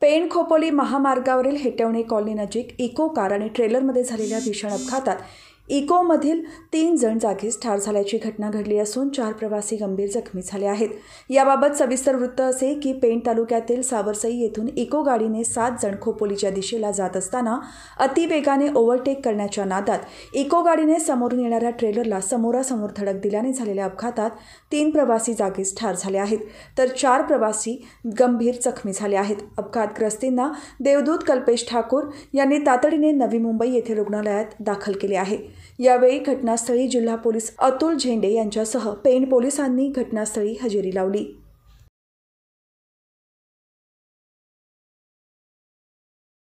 पेण खोपोली महामार्गावरील हेटवणे कॉलनीनजीक eco car आणि ट्रेलरमध्ये झालेल्या भीषण अपघातात इकोमधील तीन जण जागीच ठार झाल्याची घटना घडली असून चार प्रवासी गंभीर जखमी झाले आहेत याबाबत सविस्तर वृत्त असे की पेण तालुक्यातील सावरसई येथून इको गाडीने सात जण खोपोलीच्या दिशेला जात असताना अतिवेगाने ओव्हरटेक करण्याच्या नादात इको गाडीने समोरून येणाऱ्या ट्रेलरला समोरासमोर धडक दिल्याने झालेल्या अपघातात तीन प्रवासी जागीच ठार झाले आहेत तर चार प्रवासी गंभीर जखमी झाले आहेत अपघातग्रस्तींना देवदूत कल्पेश ठाकूर यांनी तातडीने नवी मुंबई येथे रुग्णालयात दाखल केले आहे यावेळी घटनास्थळी जिल्हा पोलीस अतुल झेंडे यांच्यासह पेण पोलिसांनी घटनास्थळी हजेरी लावली